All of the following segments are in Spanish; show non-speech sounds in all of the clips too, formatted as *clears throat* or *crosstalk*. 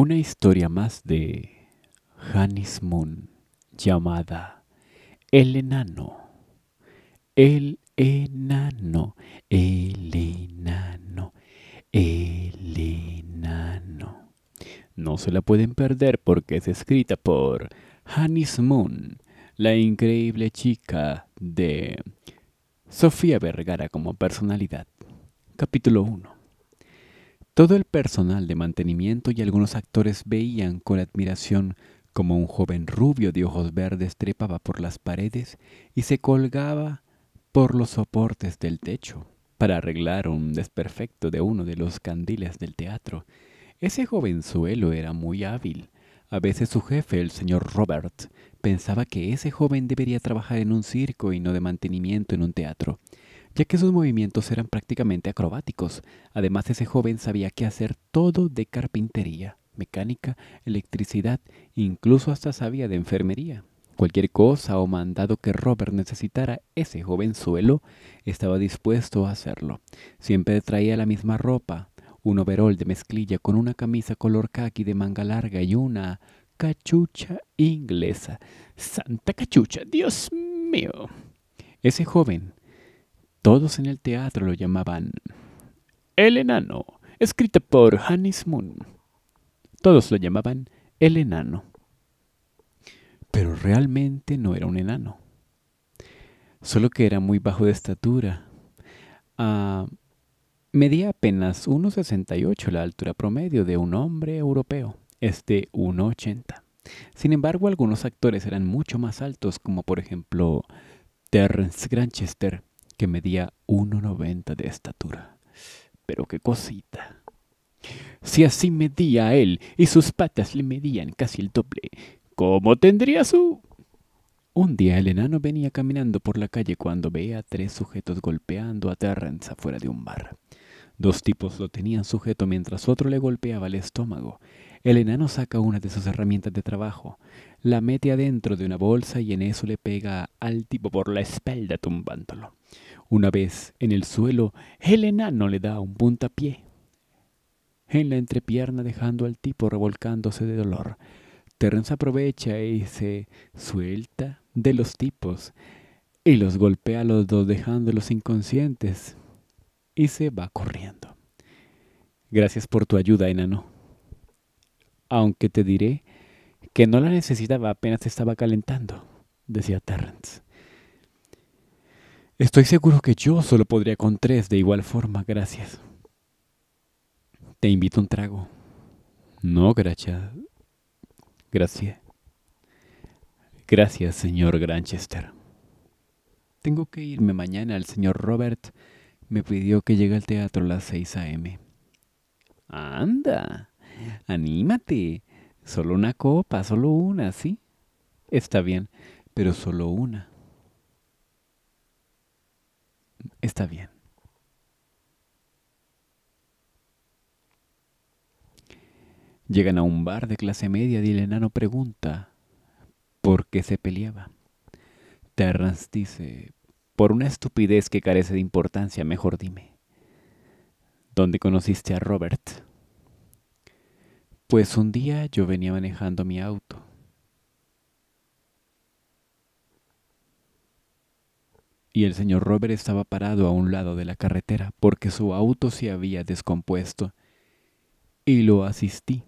Una historia más de Hannis Moon llamada El Enano. El Enano, el Enano, el Enano. No se la pueden perder porque es escrita por Hannis Moon, la increíble chica de Sofía Vergara como personalidad. Capítulo 1. Todo el personal de mantenimiento y algunos actores veían con admiración como un joven rubio de ojos verdes trepaba por las paredes y se colgaba por los soportes del techo para arreglar un desperfecto de uno de los candiles del teatro. Ese jovenzuelo era muy hábil. A veces su jefe, el señor Robert, pensaba que ese joven debería trabajar en un circo y no de mantenimiento en un teatro ya que sus movimientos eran prácticamente acrobáticos. Además, ese joven sabía que hacer todo de carpintería, mecánica, electricidad, incluso hasta sabía de enfermería. Cualquier cosa o mandado que Robert necesitara, ese joven suelo estaba dispuesto a hacerlo. Siempre traía la misma ropa, un overol de mezclilla con una camisa color khaki de manga larga y una cachucha inglesa. Santa cachucha, Dios mío. Ese joven todos en el teatro lo llamaban El Enano, escrita por Hannes Moon. Todos lo llamaban El Enano. Pero realmente no era un enano. Solo que era muy bajo de estatura. Ah, medía apenas 1,68 la altura promedio de un hombre europeo, Este 1,80. Sin embargo, algunos actores eran mucho más altos, como por ejemplo Terence Granchester, que medía 1,90 de estatura. Pero qué cosita. Si así medía él y sus patas le medían casi el doble, ¿cómo tendría su...? Un día el enano venía caminando por la calle cuando veía a tres sujetos golpeando a Terrence afuera de un bar. Dos tipos lo tenían sujeto mientras otro le golpeaba el estómago. El enano saca una de sus herramientas de trabajo, la mete adentro de una bolsa y en eso le pega al tipo por la espalda tumbándolo. Una vez en el suelo, el enano le da un puntapié en la entrepierna dejando al tipo revolcándose de dolor. Terrence aprovecha y se suelta de los tipos y los golpea a los dos dejándolos inconscientes y se va corriendo. Gracias por tu ayuda, enano aunque te diré que no la necesitaba apenas estaba calentando, decía Terrence. Estoy seguro que yo solo podría con tres de igual forma, gracias. Te invito a un trago. No, gracias. Gracias. Gracias, señor Granchester. Tengo que irme mañana. El señor Robert me pidió que llegue al teatro a las 6 a.m. Anda anímate. Solo una copa, solo una, ¿sí? Está bien, pero solo una. Está bien. Llegan a un bar de clase media y el enano pregunta por qué se peleaba. Terrance dice, por una estupidez que carece de importancia, mejor dime. ¿Dónde conociste a Robert? Pues un día yo venía manejando mi auto. Y el señor Robert estaba parado a un lado de la carretera porque su auto se había descompuesto. Y lo asistí.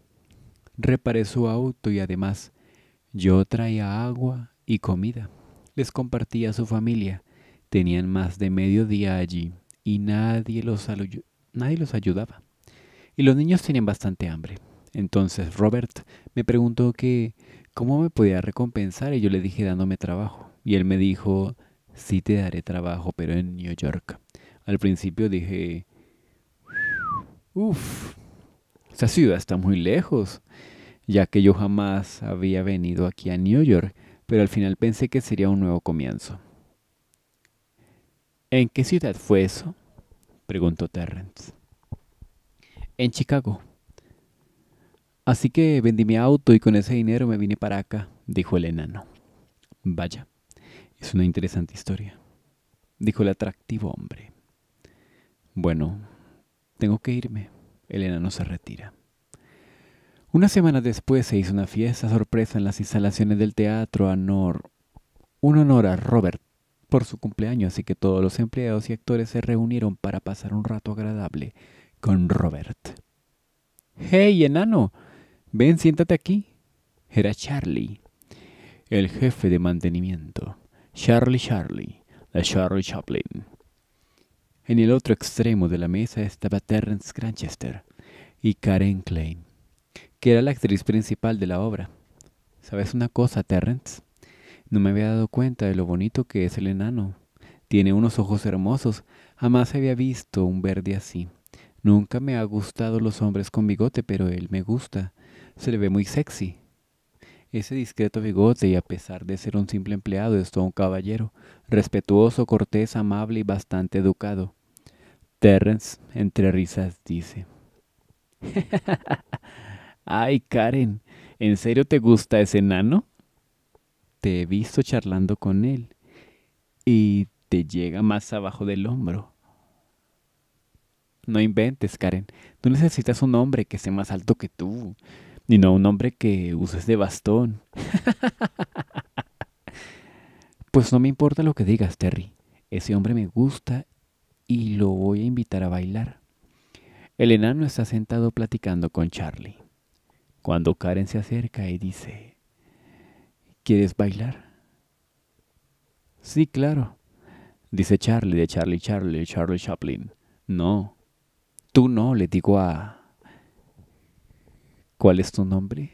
Reparé su auto y además yo traía agua y comida. Les compartí a su familia. Tenían más de medio día allí y nadie los, nadie los ayudaba. Y los niños tenían bastante hambre. Entonces Robert me preguntó que cómo me podía recompensar y yo le dije dándome trabajo. Y él me dijo, sí te daré trabajo, pero en New York. Al principio dije, uff, esa ciudad está muy lejos, ya que yo jamás había venido aquí a New York, pero al final pensé que sería un nuevo comienzo. ¿En qué ciudad fue eso? preguntó Terrence. En Chicago, Así que vendí mi auto y con ese dinero me vine para acá, dijo el enano. Vaya, es una interesante historia, dijo el atractivo hombre. Bueno, tengo que irme. El enano se retira. Una semana después se hizo una fiesta sorpresa en las instalaciones del teatro a Un honor a Robert por su cumpleaños, así que todos los empleados y actores se reunieron para pasar un rato agradable con Robert. ¡Hey, enano! Ven, siéntate aquí. Era Charlie, el jefe de mantenimiento. Charlie Charlie, la Charlie Chaplin. En el otro extremo de la mesa estaba Terrence Granchester y Karen Klein, que era la actriz principal de la obra. ¿Sabes una cosa, Terrence? No me había dado cuenta de lo bonito que es el enano. Tiene unos ojos hermosos. Jamás había visto un verde así. Nunca me ha gustado los hombres con bigote, pero él me gusta. Se le ve muy sexy. Ese discreto bigote y a pesar de ser un simple empleado es todo un caballero, respetuoso, cortés, amable y bastante educado. Terrence, entre risas, dice. *laughs* Ay, Karen, ¿en serio te gusta ese enano? Te he visto charlando con él y te llega más abajo del hombro. No inventes, Karen. Tú necesitas un hombre que esté más alto que tú. Sino un hombre que uses de bastón. pues no me importa lo que digas, Terry. Ese hombre me gusta y lo voy a invitar a bailar. El enano está sentado platicando con Charlie. Cuando Karen se acerca y dice, ¿quieres bailar? Sí, claro, dice Charlie de Charlie Charlie, Charlie Chaplin. No, tú no, le digo a ¿Cuál es tu nombre?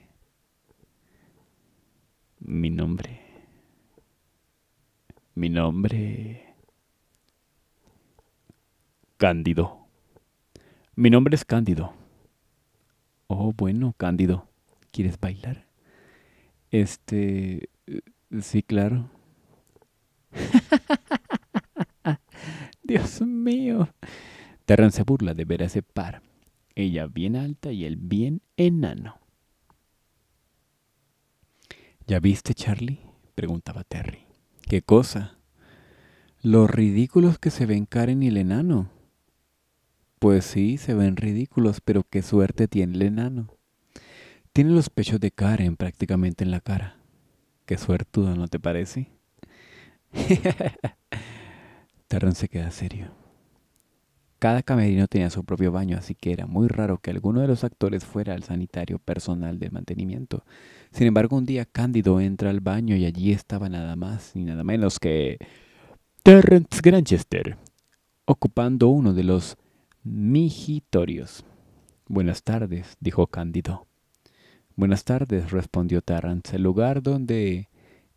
Mi nombre. Mi nombre. Cándido. Mi nombre es Cándido. Oh, bueno, Cándido. ¿Quieres bailar? Este... Eh, sí, claro. *laughs* Dios mío. Terran se burla de ver a ese par ella bien alta y él bien enano. ¿Ya viste, Charlie? preguntaba Terry. ¿Qué cosa? Los ridículos que se ven Karen y el enano. Pues sí, se ven ridículos, pero qué suerte tiene el enano. Tiene los pechos de Karen prácticamente en la cara. Qué suertuda, ¿no te parece? *laughs* Terran se queda serio. Cada camerino tenía su propio baño, así que era muy raro que alguno de los actores fuera al sanitario personal de mantenimiento. Sin embargo, un día Cándido entra al baño y allí estaba nada más ni nada menos que Terrence Granchester, ocupando uno de los mijitorios. Buenas tardes, dijo Cándido. Buenas tardes, respondió Terrence. El lugar donde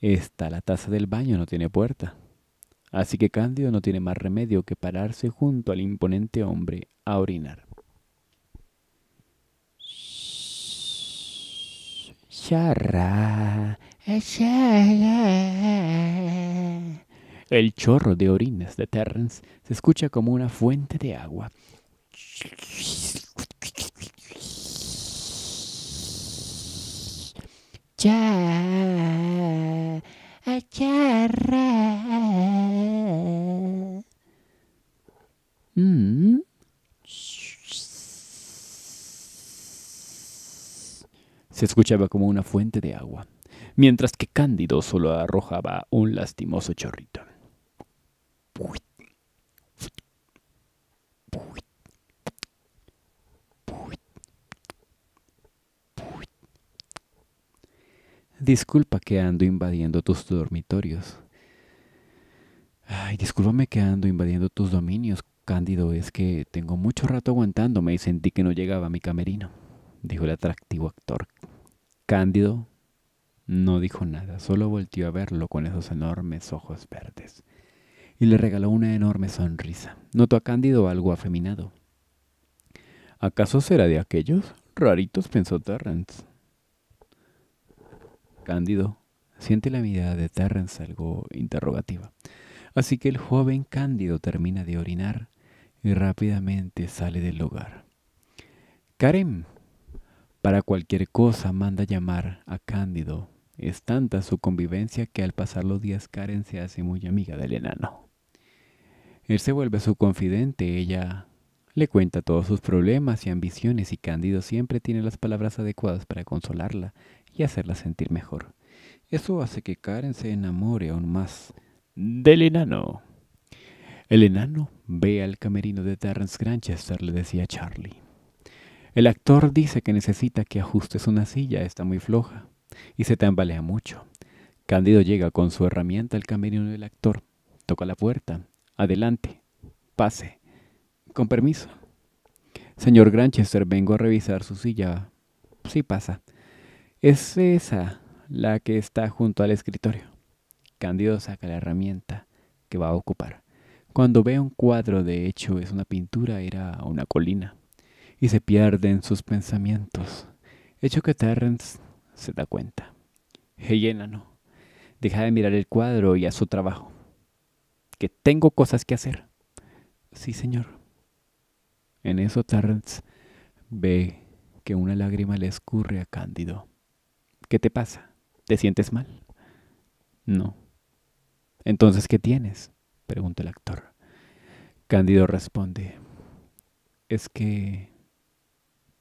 está la taza del baño no tiene puerta. Así que Candio no tiene más remedio que pararse junto al imponente hombre a orinar. El chorro de orines de Terrence se escucha como una fuente de agua. Mm. Se escuchaba como una fuente de agua, mientras que Cándido solo arrojaba un lastimoso chorrito. Disculpa que ando invadiendo tus dormitorios. Ay, discúlpame que ando invadiendo tus dominios, Cándido. Es que tengo mucho rato aguantándome y sentí que no llegaba mi camerino, dijo el atractivo actor. Cándido no dijo nada, solo volteó a verlo con esos enormes ojos verdes y le regaló una enorme sonrisa. Notó a Cándido algo afeminado. ¿Acaso será de aquellos? Raritos, pensó Terrence. Cándido siente la mirada de Terrence algo interrogativa. Así que el joven Cándido termina de orinar y rápidamente sale del hogar. Karen, para cualquier cosa, manda llamar a Cándido. Es tanta su convivencia que al pasar los días Karen se hace muy amiga del enano. Él se vuelve su confidente, ella le cuenta todos sus problemas y ambiciones y Cándido siempre tiene las palabras adecuadas para consolarla y hacerla sentir mejor. Eso hace que Karen se enamore aún más del enano. El enano ve al camerino de Terrence Granchester, le decía Charlie. El actor dice que necesita que ajustes una silla, está muy floja y se tambalea mucho. Cándido llega con su herramienta al camerino del actor, toca la puerta, adelante, pase. Con permiso. Señor Granchester, vengo a revisar su silla. Sí pasa. Es esa la que está junto al escritorio. Candido saca la herramienta que va a ocupar. Cuando ve un cuadro, de hecho es una pintura, era una colina, y se pierde en sus pensamientos, hecho que Terrence se da cuenta. Hey, enano, deja de mirar el cuadro y a su trabajo. Que tengo cosas que hacer. Sí, señor. En eso Terrence ve que una lágrima le escurre a Cándido. ¿Qué te pasa? ¿Te sientes mal? No. Entonces, ¿qué tienes? pregunta el actor. Cándido responde, es que...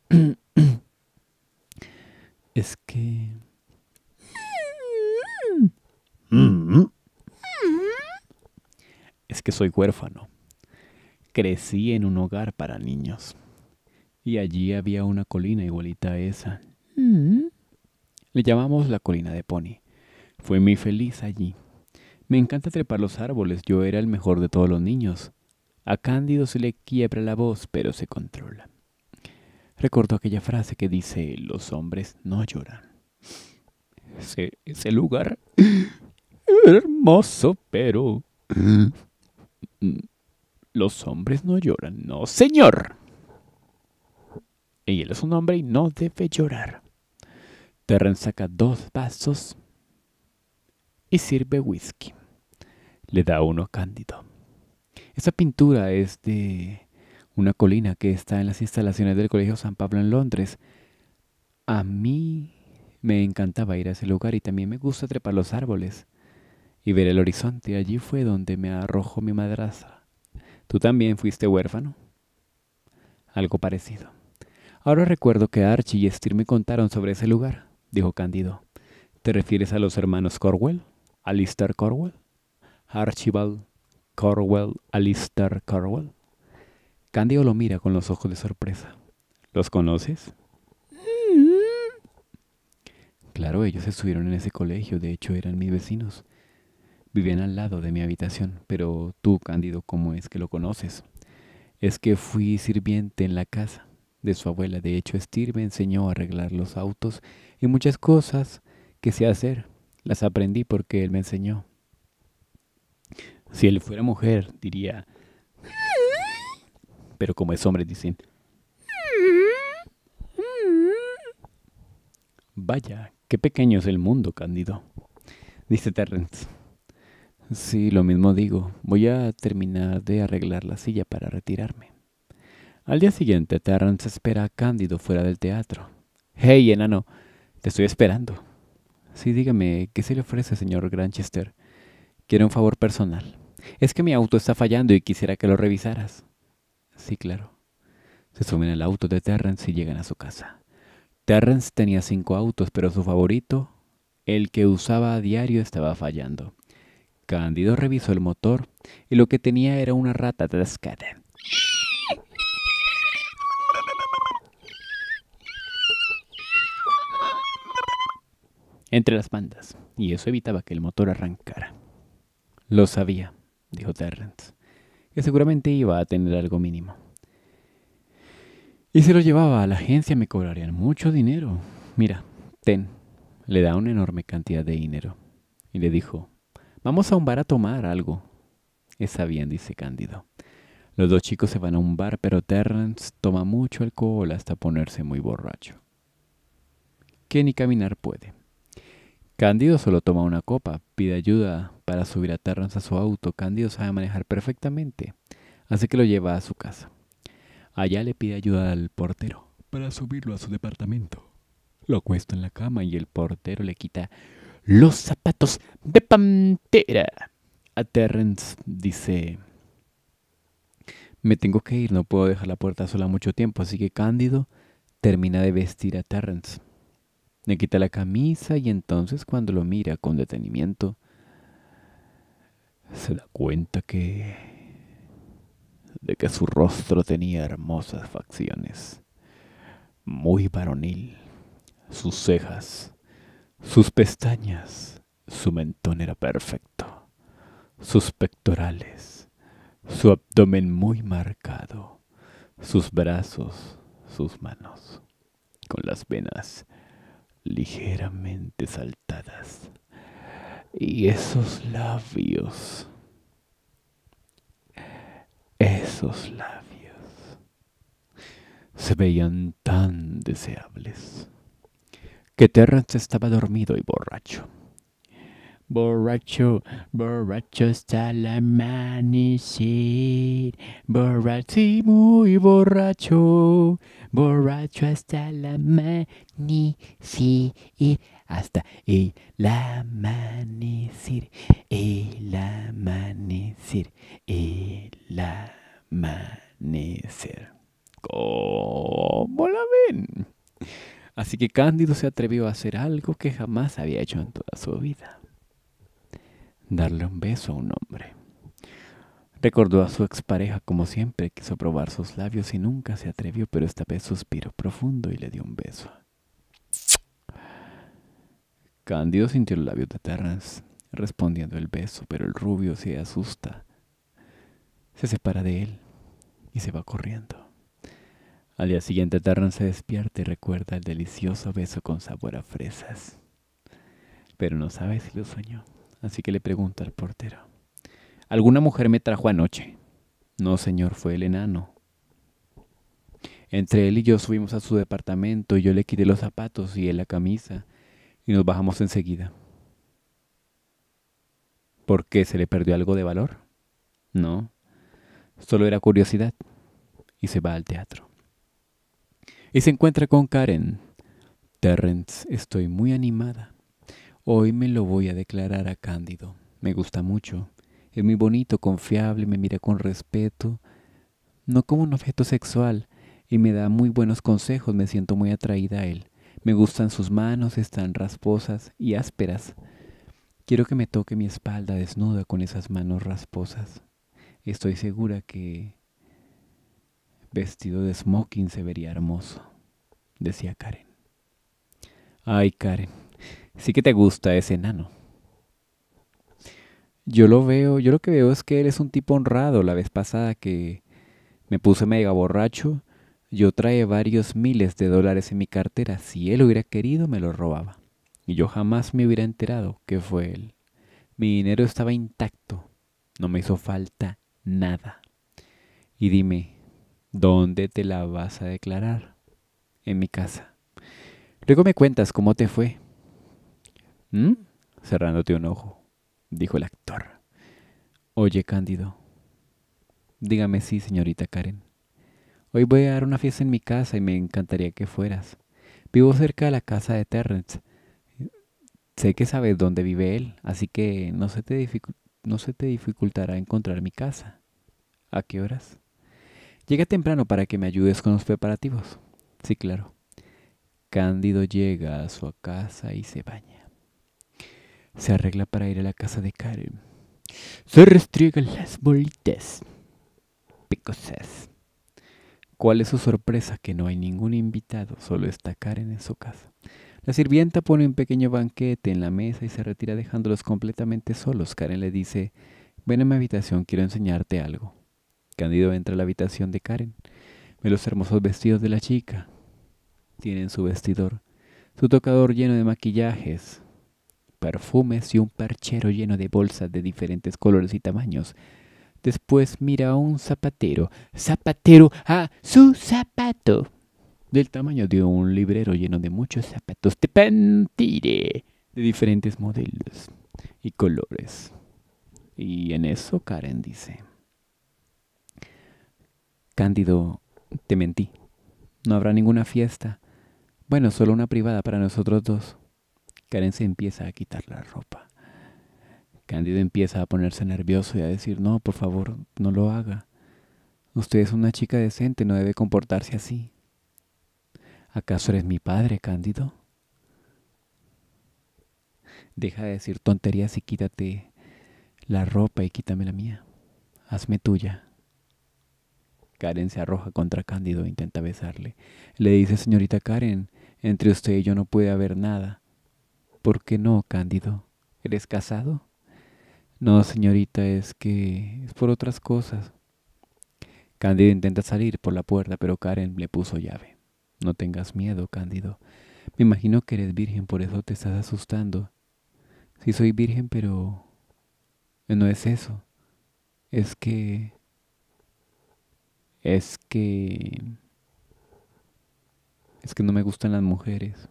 *clears throat* es que... Mm. es que soy huérfano. Crecí en un hogar para niños. Y allí había una colina igualita a esa. Mm. Le llamamos la colina de Pony. Fue muy feliz allí. Me encanta trepar los árboles, yo era el mejor de todos los niños. A Cándido se le quiebra la voz, pero se controla. Recuerdo aquella frase que dice, los hombres no lloran. Ese, ese lugar *laughs* hermoso, pero... *laughs* Los hombres no lloran, no señor. Y él es un hombre y no debe llorar. Terren saca dos vasos y sirve whisky. Le da uno cándido. Esa pintura es de una colina que está en las instalaciones del Colegio San Pablo en Londres. A mí me encantaba ir a ese lugar y también me gusta trepar los árboles y ver el horizonte. Allí fue donde me arrojó mi madraza Tú también fuiste huérfano. Algo parecido. Ahora recuerdo que Archie y Steer me contaron sobre ese lugar, dijo Cándido. ¿Te refieres a los hermanos Corwell? ¿Alistair Corwell? ¿Archibald Corwell? ¿Alistair Corwell? Cándido lo mira con los ojos de sorpresa. ¿Los conoces? Mm. Claro, ellos estuvieron en ese colegio, de hecho eran mis vecinos. Vivían al lado de mi habitación, pero tú, Cándido, ¿cómo es que lo conoces? Es que fui sirviente en la casa de su abuela. De hecho, Estir me enseñó a arreglar los autos y muchas cosas que sé hacer. Las aprendí porque él me enseñó. Si él fuera mujer, diría... Pero como es hombre, dicen... Vaya, qué pequeño es el mundo, Cándido, dice Terrence. Sí, lo mismo digo. Voy a terminar de arreglar la silla para retirarme. Al día siguiente, Terrence espera a Cándido fuera del teatro. Hey, enano, te estoy esperando. Sí, dígame, ¿qué se le ofrece, señor Granchester? Quiero un favor personal. Es que mi auto está fallando y quisiera que lo revisaras. Sí, claro. Se suben al auto de Terrence y llegan a su casa. Terrence tenía cinco autos, pero su favorito, el que usaba a diario, estaba fallando. Cándido revisó el motor y lo que tenía era una rata de atascada. Entre las bandas, y eso evitaba que el motor arrancara. Lo sabía, dijo Terrence, que seguramente iba a tener algo mínimo. Y si lo llevaba a la agencia me cobrarían mucho dinero. Mira, ten. Le da una enorme cantidad de dinero. Y le dijo, Vamos a un bar a tomar algo. Está bien, dice Cándido. Los dos chicos se van a un bar, pero Terrance toma mucho alcohol hasta ponerse muy borracho. Que ni caminar puede. Cándido solo toma una copa, pide ayuda para subir a Terrance a su auto. Cándido sabe manejar perfectamente, así que lo lleva a su casa. Allá le pide ayuda al portero para subirlo a su departamento. Lo acuesta en la cama y el portero le quita los zapatos de pantera. A Terrence dice, me tengo que ir, no puedo dejar la puerta sola mucho tiempo, así que Cándido termina de vestir a Terrence. Le quita la camisa y entonces cuando lo mira con detenimiento, se da cuenta que... de que su rostro tenía hermosas facciones, muy varonil, sus cejas sus pestañas, su mentón era perfecto, sus pectorales, su abdomen muy marcado, sus brazos, sus manos, con las venas ligeramente saltadas y esos labios, esos labios se veían tan deseables que Terrence estaba dormido y borracho. Borracho, borracho hasta la amanecer, borracho y muy borracho, borracho hasta el y hasta el amanecer, el amanecer, el amanecer. ¿Cómo la ven? Así que Cándido se atrevió a hacer algo que jamás había hecho en toda su vida. Darle un beso a un hombre. Recordó a su expareja como siempre, quiso probar sus labios y nunca se atrevió, pero esta vez suspiró profundo y le dio un beso. Cándido sintió los labios de Terrence respondiendo el beso, pero el rubio se asusta, se separa de él y se va corriendo. Al día siguiente Tarran se despierta y recuerda el delicioso beso con sabor a fresas. Pero no sabe si lo soñó, así que le pregunta al portero. ¿Alguna mujer me trajo anoche? No, señor, fue el enano. Entre él y yo subimos a su departamento y yo le quité los zapatos y él la camisa y nos bajamos enseguida. ¿Por qué se le perdió algo de valor? No, solo era curiosidad y se va al teatro y se encuentra con Karen. Terrence, estoy muy animada. Hoy me lo voy a declarar a Cándido. Me gusta mucho. Es muy bonito, confiable, me mira con respeto, no como un objeto sexual, y me da muy buenos consejos, me siento muy atraída a él. Me gustan sus manos, están rasposas y ásperas. Quiero que me toque mi espalda desnuda con esas manos rasposas. Estoy segura que Vestido de smoking se vería hermoso, decía Karen. Ay, Karen, sí que te gusta ese enano. Yo lo veo, yo lo que veo es que él es un tipo honrado. La vez pasada que me puse mega borracho, yo trae varios miles de dólares en mi cartera. Si él hubiera querido, me lo robaba. Y yo jamás me hubiera enterado que fue él. Mi dinero estaba intacto. No me hizo falta nada. Y dime, ¿Dónde te la vas a declarar? En mi casa. Luego me cuentas cómo te fue. ¿Mm? Cerrándote un ojo, dijo el actor. Oye, Cándido. Dígame sí, señorita Karen. Hoy voy a dar una fiesta en mi casa y me encantaría que fueras. Vivo cerca de la casa de Terrence. Sé que sabes dónde vive él, así que no se te dificultará encontrar mi casa. ¿A qué horas? Llega temprano para que me ayudes con los preparativos. Sí, claro. Cándido llega a su casa y se baña. Se arregla para ir a la casa de Karen. Se restriegan las bolitas. Picosas. ¿Cuál es su sorpresa? Que no hay ningún invitado, solo está Karen en su casa. La sirvienta pone un pequeño banquete en la mesa y se retira dejándolos completamente solos. Karen le dice, ven a mi habitación, quiero enseñarte algo. Candido entra a la habitación de Karen. Ve los hermosos vestidos de la chica. Tiene su vestidor su tocador lleno de maquillajes, perfumes y un parchero lleno de bolsas de diferentes colores y tamaños. Después mira a un zapatero, zapatero a su zapato, del tamaño de un librero lleno de muchos zapatos de pantire, de diferentes modelos y colores. Y en eso Karen dice. Cándido, te mentí. No habrá ninguna fiesta. Bueno, solo una privada para nosotros dos. Karen se empieza a quitar la ropa. Cándido empieza a ponerse nervioso y a decir, no, por favor, no lo haga. Usted es una chica decente, no debe comportarse así. ¿Acaso eres mi padre, Cándido? Deja de decir tonterías y quítate la ropa y quítame la mía. Hazme tuya. Karen se arroja contra Cándido e intenta besarle. Le dice, señorita Karen, entre usted y yo no puede haber nada. ¿Por qué no, Cándido? ¿Eres casado? No, señorita, es que es por otras cosas. Cándido intenta salir por la puerta, pero Karen le puso llave. No tengas miedo, Cándido. Me imagino que eres virgen, por eso te estás asustando. Sí soy virgen, pero... No es eso. Es que es que es que no me gustan las mujeres.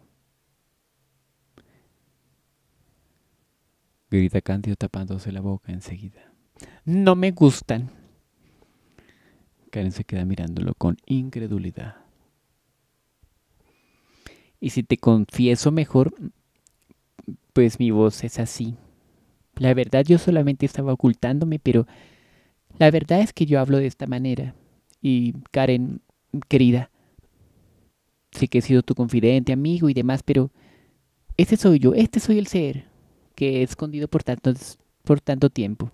Grita Cándido tapándose la boca enseguida. No me gustan. Karen se queda mirándolo con incredulidad. Y si te confieso mejor, pues mi voz es así. La verdad yo solamente estaba ocultándome, pero la verdad es que yo hablo de esta manera y Karen, querida. Sé que he sido tu confidente, amigo y demás, pero este soy yo, este soy el ser que he escondido por tanto, por tanto tiempo.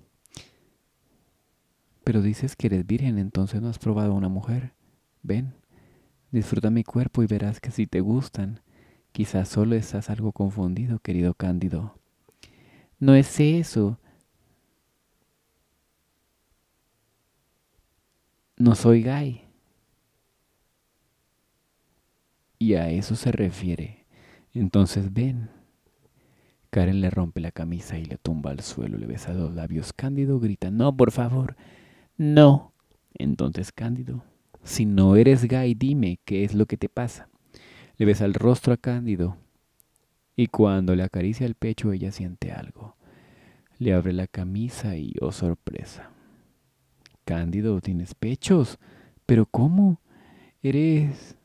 Pero dices que eres virgen, entonces no has probado a una mujer. Ven, disfruta mi cuerpo y verás que si te gustan. Quizás solo estás algo confundido, querido Cándido. No es eso, no soy gay. Y a eso se refiere. Entonces ven. Karen le rompe la camisa y le tumba al suelo, le besa los labios. Cándido grita, no, por favor, no. Entonces Cándido, si no eres gay, dime qué es lo que te pasa. Le besa el rostro a Cándido y cuando le acaricia el pecho ella siente algo. Le abre la camisa y, oh sorpresa, Cándido, tienes pechos. ¿Pero cómo? Eres...